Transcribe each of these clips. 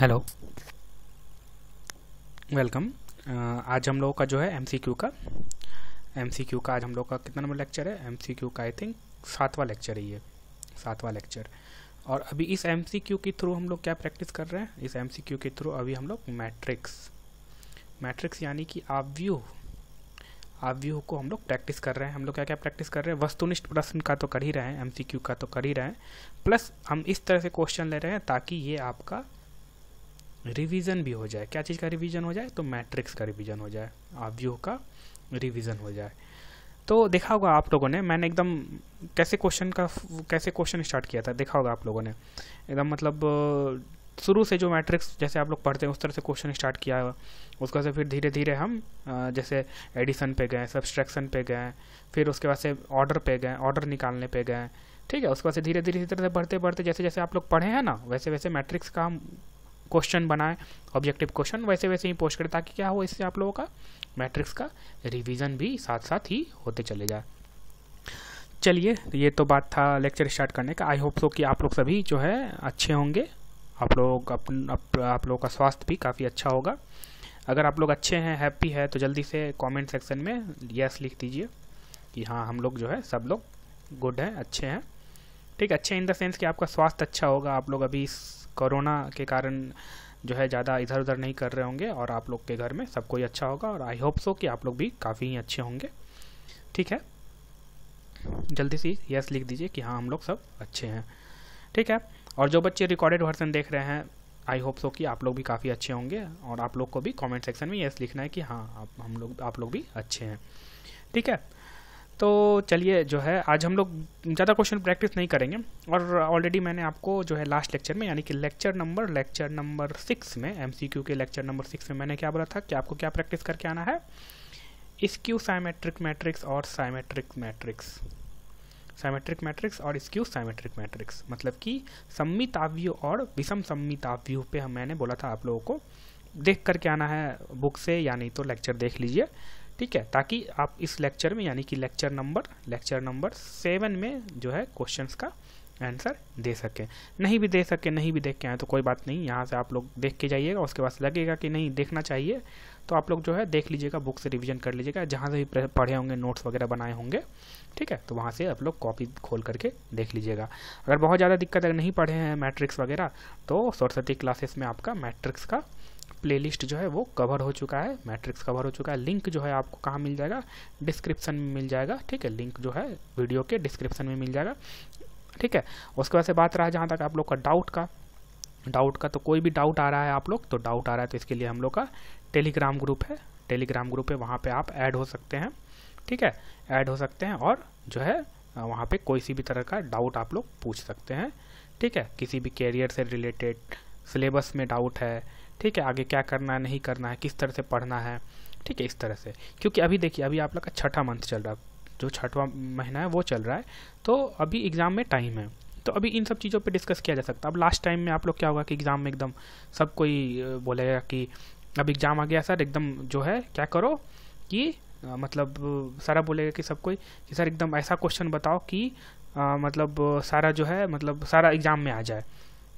hello welcome uh, आज हम लोगों का जो है एम का एम का आज हम लोग का कितना नंबर लेक्चर है एम का आई थिंक सातवां लेक्चर है ये सातवां लेक्चर और अभी इस एम के थ्रू हम लोग क्या प्रैक्टिस कर रहे हैं इस एम के थ्रू अभी हम लोग मैट्रिक्स मैट्रिक्स यानी कि आव्यू आवव्यूह को हम लोग प्रैक्टिस कर रहे हैं हम लोग क्या क्या प्रैक्टिस कर रहे हैं वस्तुनिष्ठ प्रश्न का तो कर ही रहे हैं एमसीक्यू का तो कर ही रहे हैं प्लस हम इस तरह से क्वेश्चन ले रहे हैं ताकि ये आपका रिवीजन भी हो जाए क्या चीज़ का रिवीजन हो जाए तो मैट्रिक्स का रिवीजन हो जाए आप व्यू का रिवीजन हो जाए तो देखा होगा आप लोगों ने मैंने एकदम कैसे क्वेश्चन का कैसे क्वेश्चन स्टार्ट किया था देखा होगा आप लोगों ने एकदम मतलब शुरू से जो मैट्रिक्स जैसे आप लोग पढ़ते हैं उस तरह से क्वेश्चन स्टार्ट किया उसका से फिर धीरे धीरे हम जैसे एडिशन पे गए सब्सट्रैक्शन पे गए फिर उसके बाद से ऑर्डर पे गए ऑर्डर निकालने पे गए ठीक है उसके बाद से धीरे धीरे इसी तरह से बढ़ते बढ़ते जैसे जैसे आप लोग पढ़े हैं ना वैसे वैसे मैट्रिक्स का हम क्वेश्चन बनाए ऑब्जेक्टिव क्वेश्चन वैसे वैसे ही पोस्ट करें ताकि क्या हो इससे आप लोगों का मैट्रिक्स का रिवीजन भी साथ साथ ही होते चले जाए चलिए तो ये तो बात था लेक्चर स्टार्ट करने का आई होप सो कि आप लोग सभी जो है अच्छे होंगे आप लोग अपन अप, आप लोगों का स्वास्थ्य भी काफ़ी अच्छा होगा अगर आप लोग अच्छे हैं हैप्पी है तो जल्दी से कमेंट सेक्शन में यस लिख दीजिए कि हाँ हम लोग जो है सब लोग गुड हैं अच्छे हैं ठीक अच्छे इन द सेंस कि आपका स्वास्थ्य अच्छा होगा आप लोग अभी कोरोना के कारण जो है ज़्यादा इधर उधर नहीं कर रहे होंगे और आप लोग के घर में सबको ही अच्छा होगा और आई होप सो कि आप लोग भी काफ़ी ही अच्छे होंगे ठीक है जल्दी से यस लिख दीजिए कि हाँ हम लोग सब अच्छे हैं ठीक है और जो बच्चे रिकॉर्डेड वर्सन देख रहे हैं आई होप सो कि आप लोग भी काफ़ी अच्छे होंगे और आप लोग को भी कमेंट सेक्शन में यस लिखना है कि हाँ आप हम लोग आप लोग भी अच्छे हैं ठीक है तो चलिए जो है आज हम लोग ज़्यादा क्वेश्चन प्रैक्टिस नहीं करेंगे और ऑलरेडी मैंने आपको जो है लास्ट लेक्चर में यानी कि lecture number lecture number six में एम के लेक्चर नंबर सिक्स में मैंने क्या बोला था कि आपको क्या प्रैक्टिस करके आना है स्क्यू साइमेट्रिक मैट्रिक्स और साइमेट्रिक मैट्रिक्स साइमेट्रिक मैट्रिक्स और स्क्यू साइमेट्रिक मैट्रिक्स मतलब कि सम्मित आव्यू और विषम सम्मित आव्यू पे हम मैंने बोला था आप लोगों को देख करके आना है बुक से या नहीं तो लेक्चर देख लीजिए ठीक है ताकि आप इस लेक्चर में यानी कि lecture number lecture number seven में जो है क्वेश्चंस का आंसर दे सके नहीं भी दे सके नहीं भी देख के आए तो कोई बात नहीं यहाँ से आप लोग देख के जाइएगा उसके बाद लगेगा कि नहीं देखना चाहिए तो आप लोग जो है देख लीजिएगा बुक से रिविजन कर लीजिएगा जहाँ से भी पढ़े होंगे नोट्स वगैरह बनाए होंगे ठीक है तो वहाँ से आप लोग कॉपी खोल करके देख लीजिएगा अगर बहुत ज़्यादा दिक्कत अगर नहीं पढ़े हैं मैट्रिक्स वगैरह तो सरस्वती क्लासेस में आपका मैट्रिक्स का प्लेलिस्ट जो है वो कवर हो चुका है मैट्रिक्स कवर हो चुका है लिंक जो है आपको कहाँ मिल जाएगा डिस्क्रिप्शन में मिल जाएगा ठीक है लिंक जो है वीडियो के डिस्क्रिप्शन में मिल जाएगा ठीक है उसके बाद से बात रहा जहाँ तक आप लोग का डाउट का डाउट का तो कोई भी डाउट आ रहा है आप लोग तो डाउट आ रहा है तो इसके लिए हम लोग का टेलीग्राम ग्रुप है टेलीग्राम ग्रुप है वहाँ पे आप ऐड हो सकते हैं ठीक है ऐड हो सकते हैं और जो है वहाँ पे कोई सी भी तरह का डाउट आप लोग पूछ सकते हैं ठीक है किसी भी कैरियर से रिलेटेड सिलेबस में डाउट है ठीक है आगे क्या करना है नहीं करना है किस तरह से पढ़ना है ठीक है इस तरह से क्योंकि अभी देखिए अभी आप लोग का छठा मंथ चल रहा है जो छठवा महीना है वो चल रहा है तो अभी एग्ज़ाम में टाइम है तो अभी इन सब चीज़ों पे डिस्कस किया जा सकता है अब लास्ट टाइम में आप लोग क्या होगा कि एग्ज़ाम में एकदम सब कोई बोलेगा कि अब एग्ज़ाम आ गया सर एकदम जो है क्या करो कि मतलब सारा बोलेगा कि सब कोई कि सर एकदम ऐसा क्वेश्चन बताओ कि आ, मतलब सारा जो है मतलब सारा एग्ज़ाम में आ जाए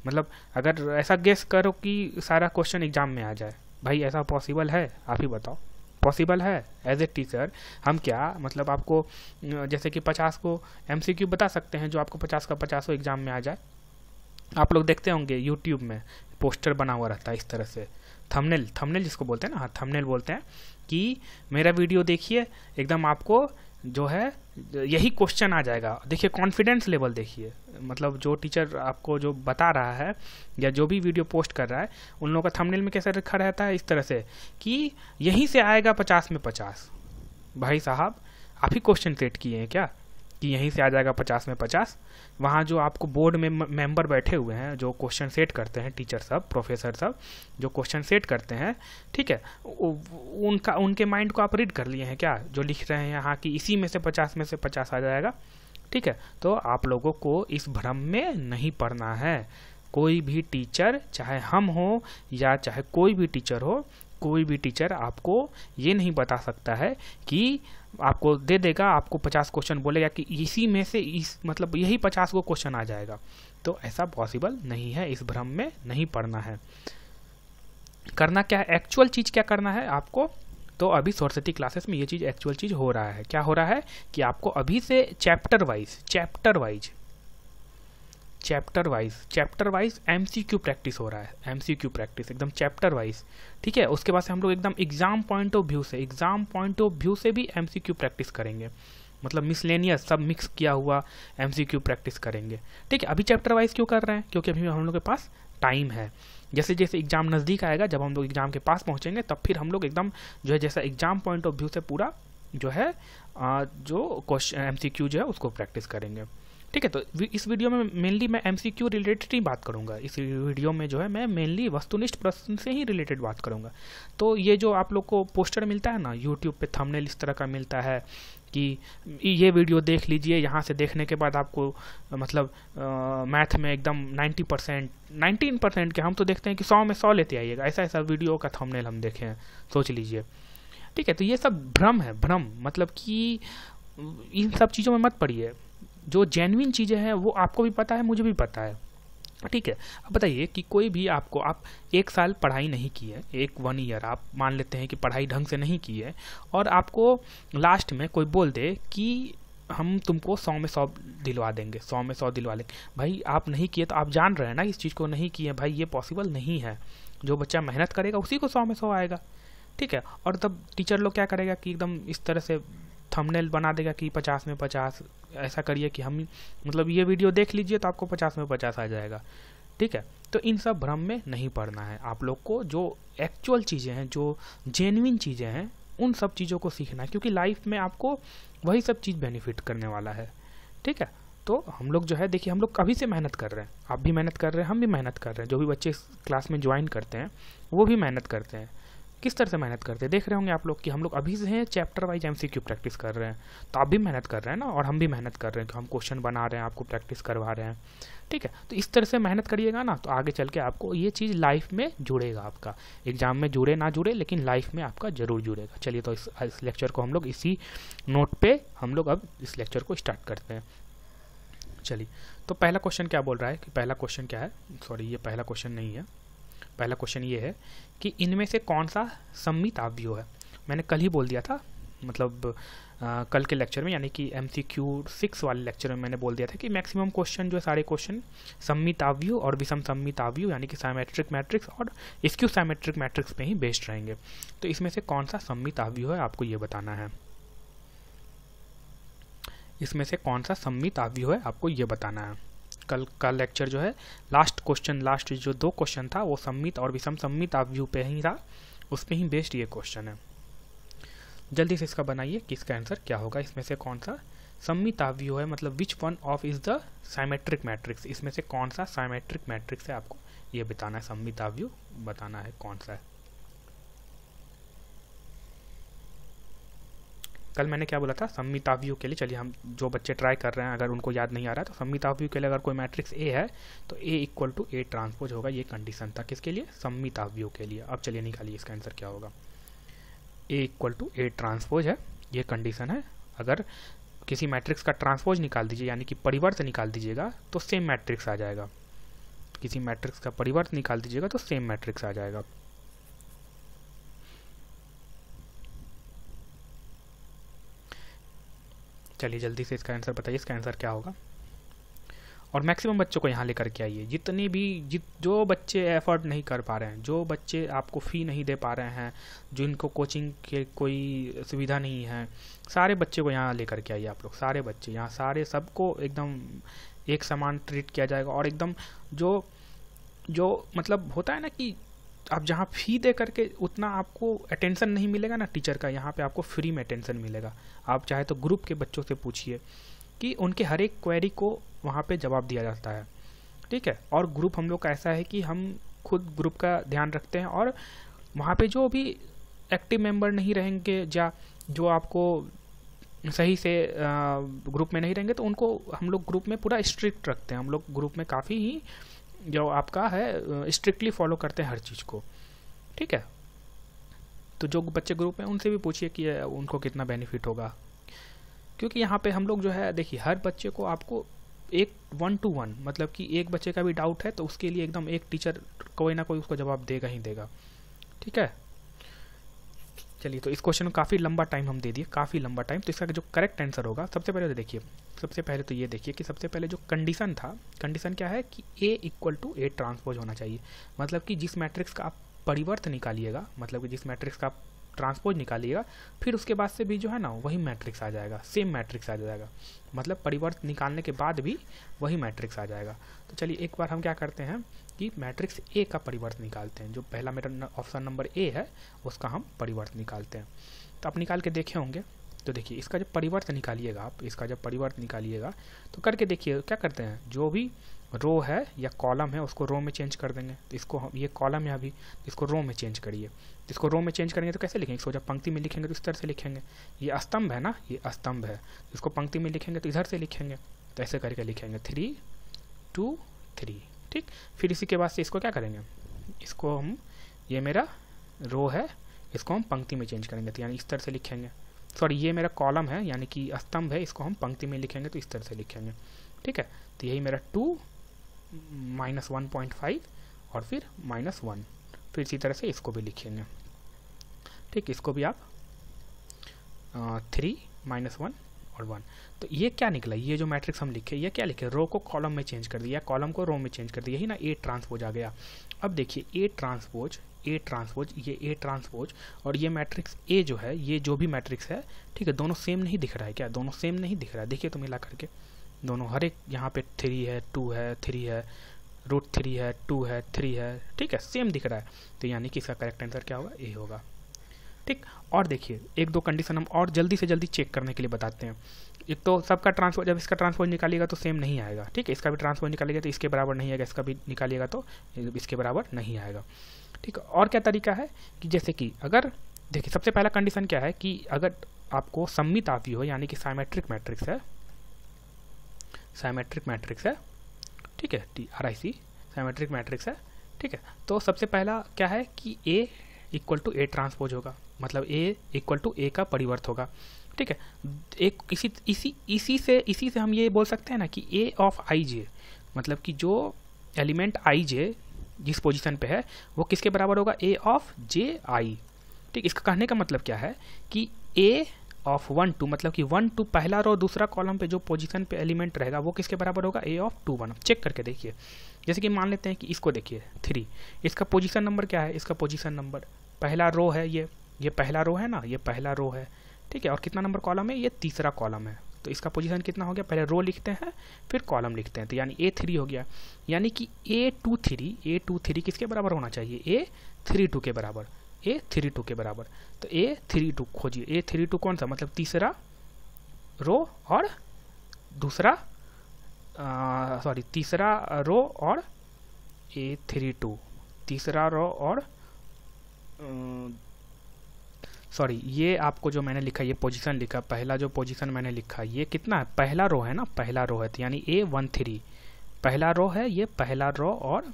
मतलब अगर ऐसा गेस करो कि सारा क्वेश्चन एग्जाम में आ जाए भाई ऐसा पॉसिबल है आप ही बताओ पॉसिबल है एज ए टीचर हम क्या मतलब आपको जैसे कि पचास को एम बता सकते हैं जो आपको पचास का पचास हो एग्ज़ाम में आ जाए आप लोग देखते होंगे यूट्यूब में पोस्टर बना हुआ रहता है इस तरह से थंबनेल थंबनेल जिसको बोलते हैं ना हाँ थंबनेल बोलते हैं कि मेरा वीडियो देखिए एकदम आपको जो है यही क्वेश्चन आ जाएगा देखिए कॉन्फिडेंस लेवल देखिए मतलब जो टीचर आपको जो बता रहा है या जो भी वीडियो पोस्ट कर रहा है उन लोगों का थंबनेल में कैसा रखा रहता है इस तरह से कि यहीं से आएगा पचास में पचास भाई साहब आप ही क्वेश्चन सेट किए हैं क्या कि यहीं से आ जाएगा पचास में पचास वहाँ जो आपको बोर्ड में मेंबर बैठे हुए हैं जो क्वेश्चन सेट करते हैं टीचर सब प्रोफेसर सब जो क्वेश्चन सेट करते हैं ठीक है उनका उनके माइंड को आप रीड कर लिए हैं क्या जो लिख रहे हैं यहाँ कि इसी में से पचास में से पचास आ जाएगा ठीक है तो आप लोगों को इस भ्रम में नहीं पढ़ना है कोई भी टीचर चाहे हम हो या चाहे कोई भी टीचर हो कोई भी टीचर आपको ये नहीं बता सकता है कि आपको दे देगा आपको पचास क्वेश्चन बोलेगा कि इसी में से इस मतलब यही पचास को क्वेश्चन आ जाएगा तो ऐसा पॉसिबल नहीं है इस भ्रम में नहीं पढ़ना है करना क्या है एक्चुअल चीज़ क्या करना है आपको तो अभी सरस्वती क्लासेस में ये चीज़ एक्चुअल चीज़ हो रहा है क्या हो रहा है कि आपको अभी से chapter wise chapter wise chapter wise chapter wise MCQ practice हो रहा है एमसीक्यू प्रैक्टिस एकदम चैप्टर वाइज ठीक है उसके बाद से हम लोग एकदम एग्जाम पॉइंट ऑफ व्यू से एग्जाम पॉइंट ऑफ व्यू से भी एमसीक्यू प्रैक्टिस करेंगे मतलब मिसलेनियस सब मिक्स किया हुआ एमसीक्यू प्रैक्टिस करेंगे ठीक है अभी चैप्टर वाइज क्यों कर रहे हैं क्योंकि अभी हम लोग के पास टाइम है जैसे जैसे एग्जाम नज़दीक आएगा जब हम लोग एग्जाम के पास पहुंचेंगे तब फिर हम लोग एकदम जो है जैसा एग्जाम पॉइंट ऑफ व्यू से पूरा जो है जो क्वेश्चन एम जो है उसको प्रैक्टिस करेंगे ठीक है तो इस वीडियो में मेनली मैं एम सी क्यू रिलेटेड ही बात करूंगा इस वीडियो में जो है मैं मेनली वस्तुनिष्ठ प्रश्न से ही रिलेटेड बात करूंगा तो ये जो आप लोग को पोस्टर मिलता है ना यूट्यूब पे थंबनेल इस तरह का मिलता है कि ये वीडियो देख लीजिए यहाँ से देखने के बाद आपको मतलब मैथ में एकदम 90 परसेंट नाइनटीन परसेंट के हम तो देखते हैं कि सौ में सौ लेते आइएगा ऐसा ऐसा वीडियो का थंबनेल हम देखे हैं सोच लीजिए ठीक है तो ये सब भ्रम है भ्रम मतलब कि इन सब चीज़ों में मत पड़िए जो जेनविन चीज़ें हैं वो आपको भी पता है मुझे भी पता है ठीक है अब बताइए कि कोई भी आपको आप एक साल पढ़ाई नहीं की है एक वन ईयर आप मान लेते हैं कि पढ़ाई ढंग से नहीं की है और आपको लास्ट में कोई बोल दे कि हम तुमको सौ में सौ दिलवा देंगे सौ में सौ दिलवा लेंगे भाई आप नहीं किए तो आप जान रहे हैं ना इस चीज़ को नहीं किए भाई ये पॉसिबल नहीं है जो बच्चा मेहनत करेगा उसी को सौ में सौ आएगा ठीक है और तब टीचर लोग क्या करेगा कि एकदम इस तरह से थंबनेल बना देगा कि पचास में पचास ऐसा करिए कि हम मतलब ये वीडियो देख लीजिए तो आपको पचास में पचास आ जाएगा ठीक है तो इन सब भ्रम में नहीं पढ़ना है आप लोग को जो एक्चुअल चीज़ें हैं जो जेनविन चीज़ें हैं उन सब चीज़ों को सीखना है क्योंकि लाइफ में आपको वही सब चीज़ बेनिफिट करने वाला है ठीक है तो हम लोग जो है देखिए हम लोग कभी से मेहनत कर रहे हैं आप भी मेहनत कर रहे हैं हम भी मेहनत कर रहे हैं जो भी बच्चे क्लास में ज्वाइन करते हैं वो भी मेहनत करते हैं किस तरह से मेहनत करते हैं देख रहे होंगे आप लोग कि हम लोग अभी से हैं चैप्टर वाइज एम प्रैक्टिस कर रहे हैं तो आप भी मेहनत कर रहे हैं ना और हम भी मेहनत कर रहे हैं कि हम क्वेश्चन बना रहे हैं आपको प्रैक्टिस करवा रहे हैं ठीक है तो इस तरह से मेहनत करिएगा ना तो आगे चल के आपको ये चीज़ लाइफ में जुड़ेगा आपका एग्जाम में जुड़े ना जुड़े लेकिन लाइफ में आपका जरूर जुड़ेगा चलिए तो इस, लेक्चर को हम लोग इसी नोट पर हम लोग अब इस लेक्चर को स्टार्ट करते हैं चलिए तो पहला क्वेश्चन क्या बोल रहा है कि पहला क्वेश्चन क्या है सॉरी ये पहला क्वेश्चन नहीं है पहला क्वेश्चन ये है कि इनमें से कौन सा सम्मित आव्यूह है मैंने कल ही बोल दिया था मतलब आ, कल के लेक्चर में यानी कि एम सी क्यू सिक्स वाले लेक्चर में मैंने बोल दिया था कि मैक्सिमम क्वेश्चन जो है सारे क्वेश्चन सम्मित आव्यू और विषम सम्मित आव्यू यानी कि साइमेट्रिक मैट्रिक्स और स्क्यू साइमेट्रिक मैट्रिक्स पे ही बेस्ड रहेंगे तो इसमें से कौन सा सम्मित आव्यू है आपको ये बताना है इसमें से कौन सा सम्मित आव्यू है आपको ये बताना है कल का लेक्चर जो है लास्ट क्वेश्चन लास्ट जो दो क्वेश्चन था वो सम्मित और विषम सम्मित आप व्यू पे ही था उस पर ही बेस्ड ये क्वेश्चन है जल्दी से इसका बनाइए कि इसका आंसर क्या होगा इसमें से कौन सा सम्मित आव्यू है मतलब which one of is the symmetric matrix इसमें से कौन सा साइमेट्रिक मैट्रिक्स है आपको ये बताना है सम्मित आव्यू बताना है कौन सा है कल मैंने क्या बोला था सम्मित आव्यू के लिए चलिए हम जो बच्चे ट्राई कर रहे हैं अगर उनको याद नहीं आ रहा तो सम्मित आव्यू के लिए अगर कोई मैट्रिक्स ए है तो A equal to A transpose होगा ये कंडीशन था किसके लिए सम्मित आव्यू के लिए अब चलिए निकालिए इसका आंसर क्या होगा A equal to A transpose है ये कंडीशन है अगर किसी मैट्रिक्स का ट्रांसपोज निकाल दीजिए यानी कि परिवर्त निकाल दीजिएगा तो सेम मैट्रिक्स आ जाएगा किसी मैट्रिक्स का परिवर्त निकाल दीजिएगा तो सेम मैट्रिक्स आ जाएगा चलिए जल्दी से इसका आंसर बताइए इसका आंसर क्या होगा और मैक्सिमम बच्चों को यहाँ लेकर के आइए जितने भी जित जो बच्चे एफर्ट नहीं कर पा रहे हैं जो बच्चे आपको फ़ी नहीं दे पा रहे हैं जिनको कोचिंग के कोई सुविधा नहीं है सारे बच्चे को यहाँ लेकर के आइए आप लोग सारे बच्चे यहाँ सारे सबको एकदम एक समान ट्रीट किया जाएगा और एकदम जो जो मतलब होता है ना कि आप जहाँ फी दे करके उतना आपको अटेंशन नहीं मिलेगा ना टीचर का यहाँ पे आपको फ्री में अटेंशन मिलेगा आप चाहे तो ग्रुप के बच्चों से पूछिए कि उनके हर एक क्वेरी को वहाँ पे जवाब दिया जाता है ठीक है और ग्रुप हम लोग का ऐसा है कि हम खुद ग्रुप का ध्यान रखते हैं और वहाँ पे जो भी एक्टिव मेंबर नहीं रहेंगे या जो आपको सही से ग्रुप में नहीं रहेंगे तो उनको हम लोग ग्रुप में पूरा स्ट्रिक्ट रखते हैं हम लोग ग्रुप में काफ़ी ही जो आपका है स्ट्रिक्टली फॉलो करते हैं हर चीज़ को ठीक है तो जो बच्चे ग्रुप हैं उनसे भी पूछिए कि उनको कितना बेनिफिट होगा क्योंकि यहाँ पे हम लोग जो है देखिए हर बच्चे को आपको एक वन टू वन मतलब कि एक बच्चे का भी डाउट है तो उसके लिए एकदम एक टीचर कोई ना कोई उसको जवाब देगा ही देगा ठीक है चलिए तो इस क्वेश्चन को काफ़ी लंबा टाइम हम दे दिए काफ़ी लंबा टाइम तो इसका जो करेक्ट आंसर होगा सबसे पहले तो देखिए सबसे पहले तो ये देखिए कि सबसे पहले जो कंडीशन था कंडीशन क्या है कि A equal to A transpose होना चाहिए मतलब कि जिस मैट्रिक्स का आप परिवर्त निकालिएगा मतलब कि जिस मैट्रिक्स का आप ट्रांसपोज निकालिएगा फिर उसके बाद से भी जो है ना वही मैट्रिक्स आ जाएगा सेम मैट्रिक्स आ जाएगा मतलब परिवर्तन निकालने के बाद भी वही मैट्रिक्स आ जाएगा तो चलिए एक बार हम क्या करते हैं कि मैट्रिक्स ए का परिवर्तन निकालते हैं जो पहला मेरा ऑप्शन नंबर ए है उसका हम परिवर्तन निकालते हैं तो आप निकाल के देखे होंगे तो देखिए इसका जब परिवर्तन निकालिएगा आप इसका जब परिवर्तन निकालिएगा तो करके देखिए क्या करते हैं जो भी रो है या कॉलम है उसको रो में चेंज कर देंगे तो इसको हम ये कॉलम है अभी इसको रो में चेंज करिए तो इसको रो में चेंज करेंगे तो कैसे लिखेंगे सोचा पंक्ति में लिखेंगे तो इस तरह से लिखेंगे ये स्तंभ है ना ये स्तंभ है तो इसको पंक्ति में लिखेंगे तो इधर से लिखेंगे तो ऐसे करके लिखेंगे थ्री टू थ्री ठीक फिर इसी के बाद से इसको क्या करेंगे इसको हम ये मेरा रो है इसको हम पंक्ति में चेंज करेंगे तो यानी इस तरह से लिखेंगे सॉरी ये मेरा कॉलम है यानी कि स्तंभ है इसको हम पंक्ति में लिखेंगे तो इस तरह से लिखेंगे ठीक है तो यही मेरा two minus one point five और फिर माइनस वन फिर इसी तरह से इसको भी लिखेंगे ठीक इसको भी आप थ्री माइनस वन और वन तो ये क्या निकला ये जो मैट्रिक्स हम लिखे ये क्या लिखे रो को कॉलम में चेंज कर दिया कॉलम को रो में चेंज कर दिया ही ना ए ट्रांसपोज आ गया अब देखिए ए ट्रांसपोज ए ट्रांसपोज ये ए ट्रांसपोज और ये मैट्रिक्स ए जो है ये जो भी मैट्रिक्स है ठीक है दोनों सेम नहीं दिख रहा है क्या दोनों सेम नहीं दिख रहा है देखिए तो मिला करके दोनों हर एक यहाँ पे थ्री है टू है थ्री है रूट थ्री है टू है थ्री है ठीक है सेम दिख रहा है तो यानी कि इसका करेक्ट आंसर क्या होगा ए होगा ठीक और देखिए एक दो कंडीशन हम और जल्दी से जल्दी चेक करने के लिए बताते हैं एक तो सबका ट्रांसफर जब इसका ट्रांसफर निकालिएगा तो सेम नहीं आएगा ठीक है इसका भी ट्रांसफर निकालेगा तो इसके बराबर नहीं आएगा इसका भी निकालिएगा तो इसके बराबर नहीं आएगा ठीक है और क्या तरीका है कि जैसे कि अगर देखिए सबसे पहला कंडीशन क्या है कि अगर आपको सम्मित आती हो यानी कि साइमेट्रिक मैट्रिक्स है साइमेट्रिक मैट्रिक्स है ठीक है T R I C symmetric matrix है ठीक है तो सबसे पहला क्या है कि A equal to A transpose होगा मतलब ए इक्वल टू ए का परिवर्त होगा ठीक है एक इसी इसी इसी से इसी से हम ये बोल सकते हैं ना कि ए ऑफ आई जे मतलब कि जो एलिमेंट आई जे जिस पोजीशन पे है वो किसके बराबर होगा ए ऑफ जे आई ठीक इसका कहने का मतलब क्या है कि ए ऑफ वन टू मतलब कि वन टू पहला रो दूसरा कॉलम पे जो पोजीशन पे एलिमेंट रहेगा वो किसके बराबर होगा A of two one check करके देखिए जैसे कि मान लेते हैं कि इसको देखिए थ्री इसका पोजीशन नंबर क्या है इसका पोजीशन नंबर पहला रो है ये ये पहला रो है ना ये पहला रो है ठीक है और कितना नंबर कॉलम है ये तीसरा कॉलम है तो इसका पोजीशन कितना हो गया पहले रो लिखते हैं फिर कॉलम लिखते हैं तो यानी ए थ्री हो गया यानी कि A two three A two three किसके बराबर होना चाहिए ए थ्री टू के बराबर ए थ्री टू के बराबर तो ए थ्री टू खोजिए ए थ्री टू कौन सा मतलब तीसरा रो और दूसरा सॉरी तीसरा रो और ए थ्री टू तीसरा रो और सॉरी ये आपको जो मैंने लिखा ये पोजीशन लिखा पहला जो पोजीशन मैंने लिखा ये कितना है पहला रो है ना पहला रो है तो यानी ए वन थ्री पहला रो है ये पहला रो और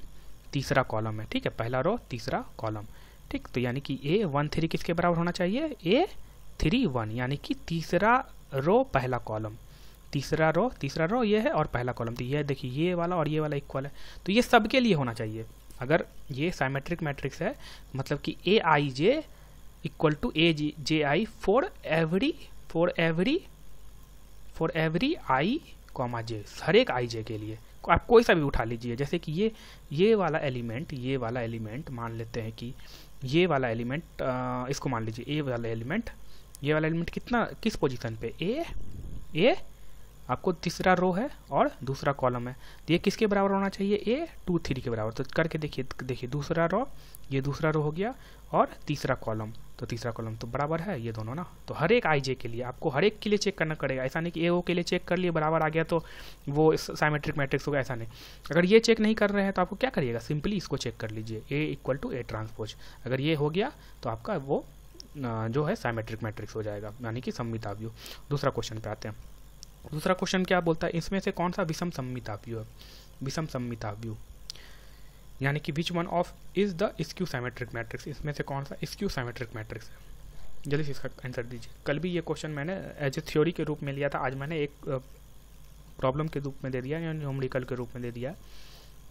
तीसरा कॉलम है ठीक है पहला रो तीसरा कॉलम ठीक तो यानी कि ए वन थ्री किसके बराबर होना चाहिए ए थ्री वन यानी कि तीसरा रो पहला कॉलम तीसरा रो तीसरा रो ये है और पहला कॉलम तो ये देखिए ये वाला और ये वाला इक्वल है तो ये सबके लिए होना चाहिए अगर ये साइमेट्रिक मैट्रिक्स है मतलब कि A I J equal to A G J I for every for every for every I comma J हर एक आई जे के लिए आप कोई सा भी उठा लीजिए जैसे कि ये ये वाला एलिमेंट ये वाला एलिमेंट मान लेते हैं कि ये वाला एलिमेंट इसको मान लीजिए ए वाला एलिमेंट ये वाला एलिमेंट कितना किस पोजीशन पे ए ए आपको तीसरा रो है और दूसरा कॉलम है तो ये किसके बराबर होना चाहिए ए टू थ्री के बराबर तो करके देखिए देखिए दूसरा रो ये दूसरा रो हो गया और तीसरा कॉलम तो तीसरा कॉलम तो बराबर है ये दोनों ना तो हर एक आई जे के लिए आपको हर एक के लिए चेक करना पड़ेगा ऐसा नहीं कि ए ओ के लिए चेक कर लिए बराबर आ गया तो वो साइमेट्रिक मैट्रिक्स होगा ऐसा नहीं अगर ये चेक नहीं कर रहे हैं तो आपको क्या करिएगा सिंपली इसको चेक कर लीजिए A equal to A transpose अगर ये हो गया तो आपका वो जो है साइमेट्रिक मैट्रिक्स हो जाएगा यानी कि सम्मिता दूसरा क्वेश्चन पे आते हैं दूसरा क्वेश्चन क्या बोलता है इसमें से कौन सा विषम सम्मिताव्यू है विषम सम्मिता व्यू यानी कि which one of is the skew symmetric matrix इसमें से कौन सा स्क्यू साइमेट्रिक मैट्रिक्स है जल्दी से इसका आंसर दीजिए कल भी ये क्वेश्चन मैंने एज ए थ्योरी के रूप में लिया था आज मैंने एक प्रॉब्लम के रूप में दे दिया यानी न्यूमरिकल के रूप में दे दिया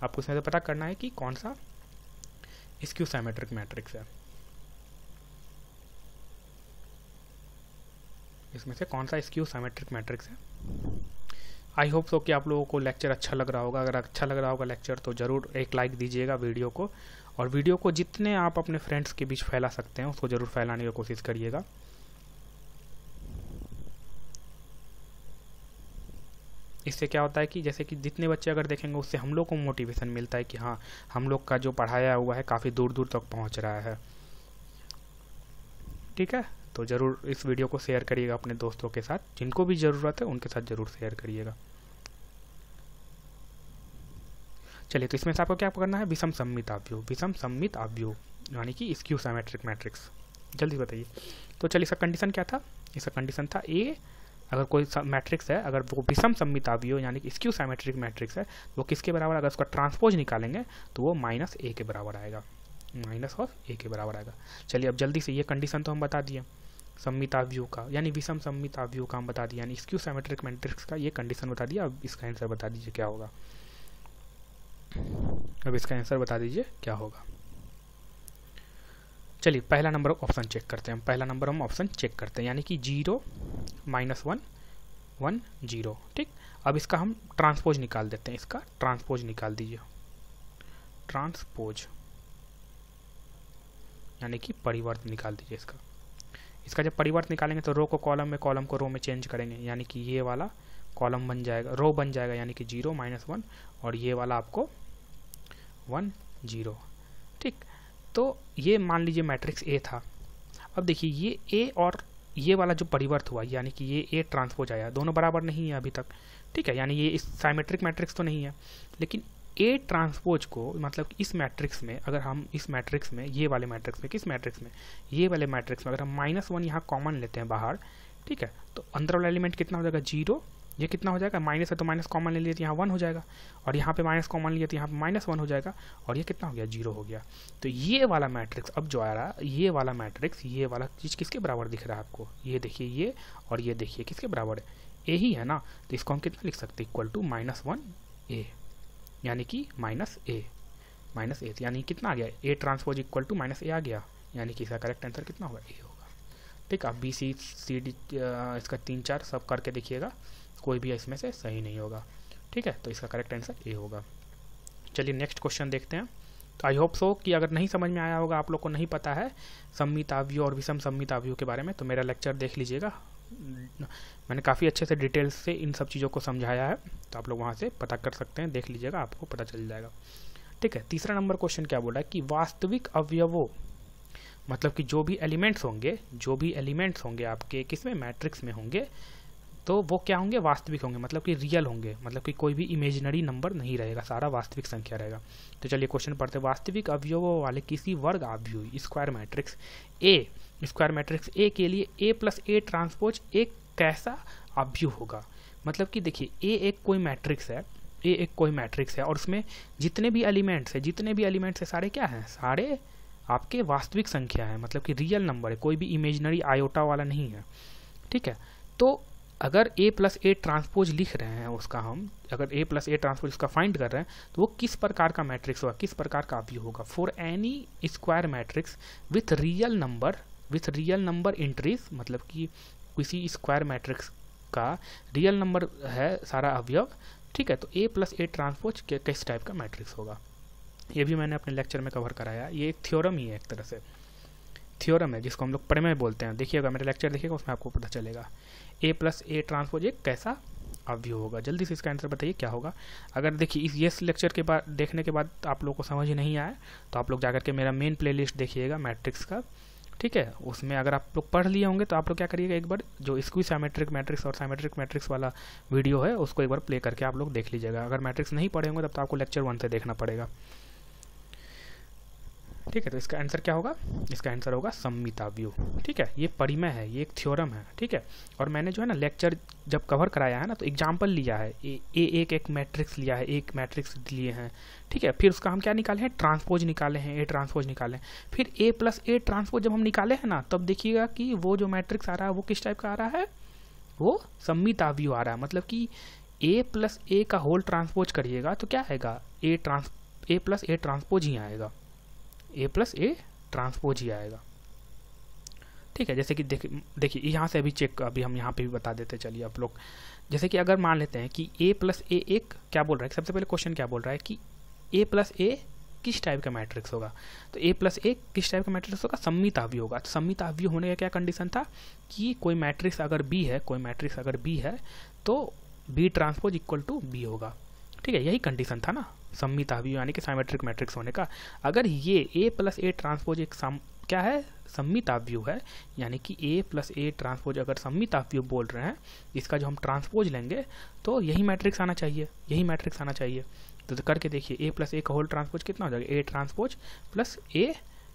आपको इसमें से पता करना है कि कौन सा स्क्यू साइमेट्रिक मैट्रिक्स है इसमें से कौन सा स्क्यू साइमेट्रिक मैट्रिक्स है आई होप सो कि आप लोगों को लेक्चर अच्छा लग रहा होगा अगर अच्छा लग रहा होगा लेक्चर तो ज़रूर एक लाइक दीजिएगा वीडियो को और वीडियो को जितने आप अपने फ्रेंड्स के बीच फैला सकते हैं उसको ज़रूर फैलाने की कोशिश करिएगा इससे क्या होता है कि जैसे कि जितने बच्चे अगर देखेंगे उससे हम लोग को मोटिवेशन मिलता है कि हाँ हम लोग का जो पढ़ाया हुआ है काफ़ी दूर दूर तक पहुँच रहा है ठीक है तो ज़रूर इस वीडियो को शेयर करिएगा अपने दोस्तों के साथ जिनको भी ज़रूरत है उनके साथ ज़रूर शेयर करिएगा चलिए तो इसमें से आपको क्या करना है विषम सम्मित आव्यू विषम सम्मित आव्यू यानी कि स्क्यू सामेट्रिक मैट्रिक्स जल्दी बताइए तो चलिए इसका कंडीशन क्या था इसका कंडीशन था ए अगर कोई मैट्रिक्स है अगर वो विषम सम्मित आव्यू यानी कि स्क्यू सामेट्रिक मैट्रिक्स है वो किसके बराबर अगर उसका ट्रांसपोज निकालेंगे तो वो माइनस ए के बराबर आएगा माइनस और ए के बराबर आएगा चलिए अब जल्दी से ये कंडीशन तो हम बता दिए सम्मिताव्यूह का यानी विषम सम्मिताव्यूह का हम बता दिया यानी स्क्यू सेमेट्रिक मैट्रिक्स का ये कंडीशन बता दिया अब इसका आंसर बता दीजिए क्या होगा अब इसका आंसर बता दीजिए क्या होगा चलिए पहला नंबर ऑप्शन चेक करते हैं पहला नंबर हम ऑप्शन चेक करते हैं यानी कि zero minus one one zero ठीक अब इसका हम ट्रांसपोज निकाल देते हैं इसका ट्रांसपोज निकाल दीजिए ट्रांसपोज यानी कि परिवर्तन निकाल दीजिए इसका इसका जब परिवर्तन निकालेंगे तो रो को कॉलम में कॉलम को रो में चेंज करेंगे यानी कि ये वाला कॉलम बन जाएगा रो बन जाएगा यानी कि जीरो माइनस वन और ये वाला आपको वन जीरो ठीक तो ये मान लीजिए मैट्रिक्स ए था अब देखिए ये ए और ये वाला जो परिवर्त हुआ यानी कि ये ए ट्रांसपोज आया दोनों बराबर नहीं है अभी तक ठीक है यानी ये इस साइमेट्रिक मैट्रिक्स तो नहीं है लेकिन ए ट्रांसपोज को मतलब इस मैट्रिक्स में अगर हम इस मैट्रिक्स में ये वाले मैट्रिक्स में किस मैट्रिक्स में ये वाले मैट्रिक्स में अगर हम माइनस वन यहाँ कॉमन लेते हैं बाहर ठीक है तो अंदर वाला एलिमेंट कितना हो जाएगा जीरो ये कितना हो जाएगा माइनस है तो माइनस कॉमन ले लिया तो यहाँ वन हो जाएगा और यहाँ पे माइनस कॉमन लिए तो यहाँ पे माइनस वन हो जाएगा और ये कितना हो गया जीरो हो गया तो ये वाला मैट्रिक्स अब जो आ रहा है ये वाला मैट्रिक्स ये वाला चीज़ किसके बराबर दिख रहा है आपको ये देखिए ये और ये देखिए किसके बराबर है ए ही है ना तो इसको हम कितना लिख सकते equal to minus one A यानी कि माइनस ए माइनस ए यानी कितना आ गया A transpose equal to minus A आ गया यानी कि इसका करेक्ट आंसर कितना होगा ए होगा ठीक है बी सी सी डी इसका तीन चार सब करके देखिएगा कोई भी इसमें से सही नहीं होगा ठीक है तो इसका करेक्ट आंसर ए होगा चलिए नेक्स्ट क्वेश्चन देखते हैं तो आई होप सो कि अगर नहीं समझ में आया होगा आप लोग को नहीं पता है सम्मिताव्यू और विषम आव्यू के बारे में तो मेरा लेक्चर देख लीजिएगा मैंने काफ़ी अच्छे से डिटेल्स से इन सब चीज़ों को समझाया है तो आप लोग वहाँ से पता कर सकते हैं देख लीजिएगा आपको पता चल जाएगा ठीक है तीसरा नंबर क्वेश्चन क्या बोला है कि वास्तविक अवयवों मतलब कि जो भी एलिमेंट्स होंगे जो भी एलिमेंट्स होंगे आपके किसमें मैट्रिक्स में होंगे तो वो क्या होंगे वास्तविक होंगे मतलब कि रियल होंगे मतलब कि कोई भी इमेजिनरी नंबर नहीं रहेगा सारा वास्तविक संख्या रहेगा तो चलिए क्वेश्चन पढ़ते हैं वास्तविक अवयवों वाले किसी वर्ग अवयव square matrix A square matrix A के लिए ए प्लस ए ट्रांसपोज एक कैसा अवयव होगा मतलब कि देखिए ए एक कोई मैट्रिक्स है ए एक कोई मैट्रिक्स है और उसमें जितने भी एलिमेंट्स है जितने भी एलिमेंट्स है सारे क्या हैं सारे आपके वास्तविक संख्या है मतलब कि रियल नंबर है कोई भी इमेजिनरी आयोटा वाला नहीं है ठीक है तो अगर ए प्लस ए ट्रांसपोज लिख रहे हैं उसका हम अगर ए प्लस ए ट्रांसपोज उसका फाइंड कर रहे हैं तो वो किस प्रकार का मैट्रिक्स होगा किस प्रकार का व्यू होगा for any square matrix with real number with real number entries मतलब कि किसी स्क्वायर मैट्रिक्स का रियल नंबर है सारा अवयव ठीक है तो ए प्लस ए ट्रांसपोज किस टाइप का मैट्रिक्स होगा ये भी मैंने अपने लेक्चर में कवर कराया ये एक थ्योरम ही है एक तरह से थियोरम है जिसको हम लोग प्रमेय बोलते हैं देखिएगा मेरा लेक्चर देखिएगा उसमें आपको पता चलेगा ए प्लस ए ट्रांसपोज एक कैसा अव्यू होगा जल्दी से इसका आंसर बताइए क्या होगा अगर देखिए इस ये लेक्चर के बाद देखने के बाद आप लोग को समझ नहीं आया तो आप लोग जाकर के मेरा मेन प्ले देखिएगा मैट्रिक्स का ठीक है उसमें अगर आप लोग पढ़ लिए होंगे तो आप लोग क्या करिएगा एक बार जो स्क्वी सामेट्रिक मैट्रिक्स और सामेट्रिक मैट्रिक्स वाला वीडियो है उसको एक बार प्ले करके आप लोग देख लीजिएगा अगर मैट्रिक्स नहीं पढ़े होंगे तब तो आपको लेक्चर वन से देखना पड़ेगा ठीक है तो इसका आंसर क्या होगा इसका आंसर होगा सम्मिता व्यू ठीक है ये परिमय है ये एक थ्योरम है ठीक है और मैंने जो है ना लेक्चर जब कवर कराया है ना तो एग्जाम्पल लिया है ए, ए एक एक मैट्रिक्स लिया है एक मैट्रिक्स लिए हैं ठीक है फिर उसका हम क्या निकाले हैं ट्रांसपोज निकाले हैं ए ट्रांसपोज निकाले हैं फिर ए प्लस ए ट्रांसपोज जब हम निकाले हैं ना तब देखिएगा कि वो जो मैट्रिक्स आ रहा है वो किस टाइप का आ रहा है वो सम्मिता व्यू आ रहा है मतलब कि ए प्लस ए का होल ट्रांसपोज करिएगा तो क्या आएगा A trans A plus A transpose ही आएगा ए प्लस ए ट्रांसपोज ही आएगा ठीक है जैसे कि देखिए देखिए यहाँ से अभी चेक अभी हम यहाँ पे भी बता देते चलिए आप लोग जैसे कि अगर मान लेते हैं कि ए प्लस ए एक क्या बोल रहा है सबसे पहले क्वेश्चन क्या बोल रहा है कि ए प्लस ए किस टाइप का मैट्रिक्स होगा तो ए प्लस ए किस टाइप का मैट्रिक्स होगा सम्मित आव्य होगा तो सम्मित आव्य होने का क्या कंडीशन था कि कोई मैट्रिक्स अगर बी है कोई मैट्रिक्स अगर बी है तो B transpose equal to B होगा ठीक है यही कंडीशन था ना सम्मिताभी यानी कि साइमेट्रिक मैट्रिक्स होने का अगर ये ए प्लस ए ट्रांसपोज एक सम क्या है सम्मिताव्यू है यानी कि ए प्लस ए ट्रांसपोज अगर सम्मिताव्यू बोल रहे हैं इसका जो हम ट्रांसपोज लेंगे तो यही मैट्रिक्स आना चाहिए यही मैट्रिक्स आना चाहिए तो, तो करके देखिए ए प्लस ए का होल ट्रांसपोज कितना हो जाएगा ए ट्रांसपोज प्लस ए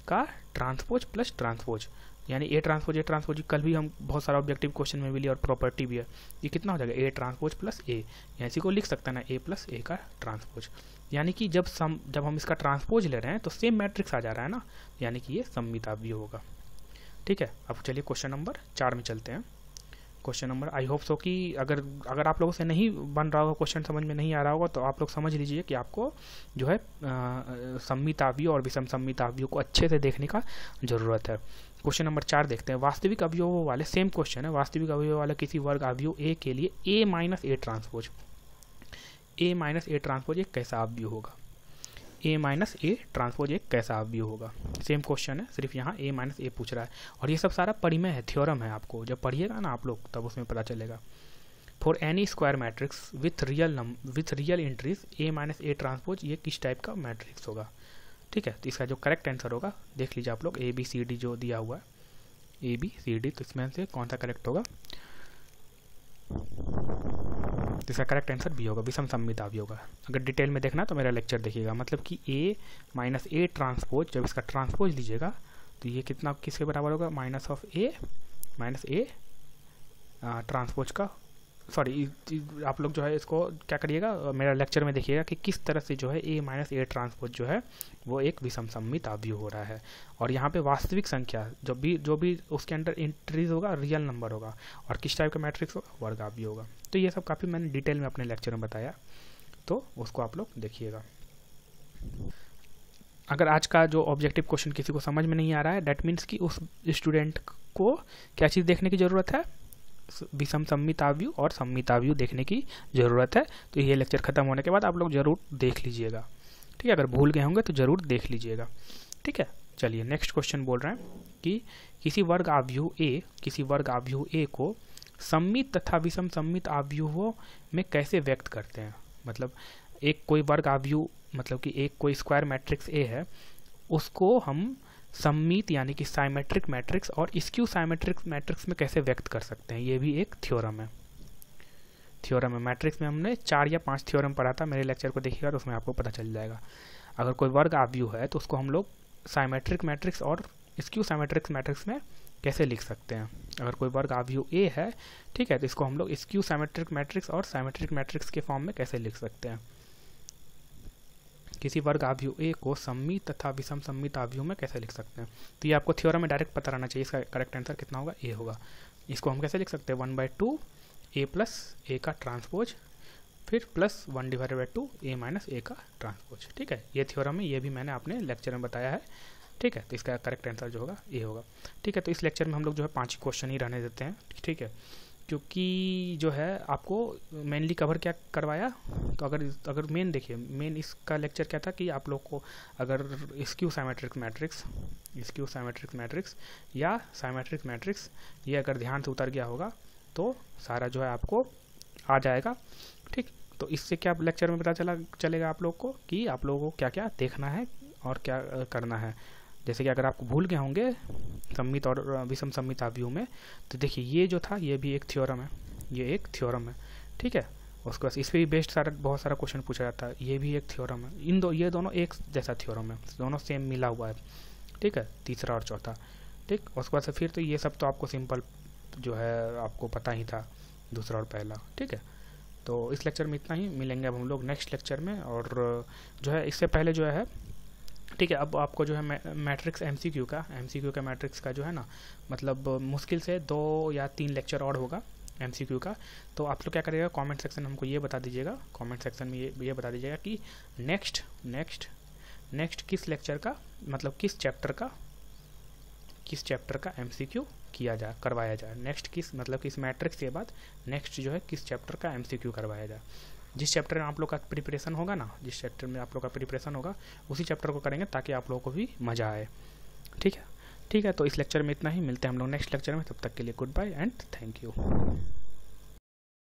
का ट्रांसपोज प्लस ट्रांसपोज यानी ए ट्रांसपोज ए ट्रांसपोज कल भी हम बहुत सारा ऑब्जेक्टिव क्वेश्चन में मिली और प्रॉपर्टी भी है ये कितना हो जाएगा ए ट्रांसपोज प्लस ए इसी को लिख सकते हैं ना ए प्लस ए का ट्रांसपोज यानी कि जब सम जब हम इसका ट्रांसपोज ले रहे हैं तो सेम मैट्रिक्स आ जा रहा है ना यानी कि ये सम्मिता भी होगा ठीक है अब चलिए क्वेश्चन नंबर चार में चलते हैं question number I hope so कि अगर अगर आप लोगों से नहीं बन रहा होगा क्वेश्चन समझ में नहीं आ रहा होगा तो आप लोग समझ लीजिए कि आपको जो है सम्मिताव्य और विषम सम्मिताव्य को अच्छे से देखने का जरूरत है क्वेश्चन नंबर चार देखते हैं वास्तविक अवयव वाले सेम क्वेश्चन है वास्तविक अवयव वाले किसी वर्ग अवयव ए के लिए A minus A transpose A minus A transpose एक कैसा आप व्यू होगा ए माइनस ए ट्रांसपोज एक कैसा आप व्यू होगा सेम क्वेश्चन है सिर्फ यहाँ ए माइनस ए पूछ रहा है और ये सब सारा परिमय है थ्योरम है आपको जब पढ़िएगा ना आप लोग तब उसमें पता चलेगा for any square matrix with real num with real entries A minus A transpose ये किस टाइप का मैट्रिक्स होगा ठीक है तो इसका जो करेक्ट आंसर होगा देख लीजिए आप लोग ए बी सी डी जो दिया हुआ है ए बी सी डी तो इसमें से कौन सा करेक्ट होगा तो इसका करेक्ट आंसर बी होगा विषम सम्मित भी होगा अगर डिटेल में देखना तो मेरा लेक्चर देखिएगा मतलब कि ए माइनस ए ट्रांसपोज जब इसका ट्रांसपोज लीजिएगा तो ये कितना किसके बराबर होगा minus of A minus A transpose का सॉरी आप लोग जो है इसको क्या करिएगा मेरा लेक्चर में देखिएगा कि किस तरह से जो है ए माइनस ए ट्रांसपोज जो है वो एक विषम सम्मित आव्यू हो रहा है और यहाँ पे वास्तविक संख्या जो भी जो भी उसके अंदर इंट्रीज होगा रियल नंबर होगा और किस टाइप का मैट्रिक्स होगा वर्ग आव्यू होगा तो ये सब काफ़ी मैंने डिटेल में अपने लेक्चर में बताया तो उसको आप लोग देखिएगा अगर आज का जो ऑब्जेक्टिव क्वेश्चन किसी को समझ में नहीं आ रहा है डैट मीन्स कि उस स्टूडेंट को क्या चीज़ देखने की ज़रूरत है विषम सम्मिताव्यू और सम्मिताव्यू देखने की ज़रूरत है तो ये लेक्चर ख़त्म होने के बाद आप लोग ज़रूर देख लीजिएगा ठीक है अगर भूल गए होंगे तो ज़रूर देख लीजिएगा ठीक है चलिए नेक्स्ट क्वेश्चन बोल रहे हैं कि किसी वर्ग आव्यू ए किसी वर्ग आव्यू ए को सम्मित तथा विषम सम्मित आव्यूहों में कैसे व्यक्त करते हैं मतलब एक कोई वर्ग आव्यूह मतलब कि एक कोई स्क्वायर मैट्रिक्स ए है उसको हम सम्मित यानी कि साइमेट्रिक मैट्रिक्स और स्क्यू साइमेट्रिक मैट्रिक्स में कैसे व्यक्त कर सकते हैं ये भी एक थ्योरम है थ्योरम है मैट्रिक्स में हमने चार या पांच थ्योरम पढ़ा था मेरे लेक्चर को देखिएगा तो उसमें आपको पता चल जाएगा अगर कोई वर्ग आव्यू है तो उसको हम लोग साइमेट्रिक मैट्रिक्स और स्क्यू साइमेट्रिक्स मैट्रिक्स में कैसे लिख सकते हैं अगर कोई वर्ग आव्यू ए है ठीक है तो इसको हम लोग स्क्यू सेमेट्रिक मैट्रिक्स और सेमेट्रिक मैट्रिक्स के फॉर्म में कैसे लिख सकते हैं किसी वर्ग आव्यू ए को सम्मित तथा विषम सम्मित आव्यू में कैसे लिख सकते हैं तो ये आपको थ्योरम में डायरेक्ट पता रहना चाहिए इसका करेक्ट आंसर कितना होगा ए होगा इसको हम कैसे लिख सकते हैं one by two A plus A का ट्रांसपोज फिर plus one divide by two A minus A का ट्रांसपोज ठीक है ये थ्योरम है ये भी मैंने अपने लेक्चर में बताया है ठीक है तो इसका करेक्ट आंसर जो होगा ये होगा ठीक है तो इस लेक्चर में हम लोग जो है पाँच क्वेश्चन ही रहने देते हैं ठीक है क्योंकि जो है आपको मेनली कवर क्या करवाया तो अगर अगर मेन देखिए मेन इसका लेक्चर क्या था कि आप लोग को अगर skew symmetric matrix skew symmetric matrix या साइमेट्रिक मैट्रिक्स ये अगर ध्यान से उतर गया होगा तो सारा जो है आपको आ जाएगा ठीक तो इससे क्या लेक्चर में पता चला चलेगा आप लोग को कि आप लोगों को क्या क्या देखना है और क्या करना है जैसे कि अगर आपको भूल गए होंगे सम्मित और विषम सम्मित आव्यूह में तो देखिए ये जो था ये भी एक थ्योरम है ये एक थ्योरम है ठीक है उसके बाद इस पर भी बेस्ट सारा बहुत सारा क्वेश्चन पूछा जाता है ये भी एक थ्योरम है इन दो ये दोनों एक जैसा थ्योरम है दोनों सेम मिला हुआ है ठीक है तीसरा और चौथा ठीक उसके बाद से फिर तो ये सब तो आपको सिंपल जो है आपको पता ही था दूसरा और पहला ठीक है तो इस लेक्चर में इतना ही मिलेंगे अब हम लोग नेक्स्ट लेक्चर में और जो है इससे पहले जो है ठीक है अब आपको जो है मैट्रिक्स एम सी क्यू का एम सी क्यू का मैट्रिक्स का जो है ना मतलब मुश्किल से दो या तीन लेक्चर और होगा एम सी क्यू का तो आप लोग क्या करिएगा कमेंट सेक्शन हमको ये बता दीजिएगा कमेंट सेक्शन में ये ये बता दीजिएगा कि नेक्स्ट नेक्स्ट नेक्स्ट किस लेक्चर का मतलब किस चैप्टर का किस चैप्टर का एम सी क्यू किया जाए करवाया जाए नेक्स्ट किस मतलब किस मैट्रिक्स के बाद नेक्स्ट जो है किस चैप्टर का एम सी क्यू करवाया जाए जिस चैप्टर में आप लोग का प्रिपरेशन होगा ना जिस चैप्टर में आप लोग का प्रिपरेशन होगा उसी चैप्टर को करेंगे ताकि आप लोगों को भी मज़ा आए ठीक है ठीक है तो इस लेक्चर में इतना ही मिलते हैं हम लोग नेक्स्ट लेक्चर में तब तक के लिए goodbye and thank you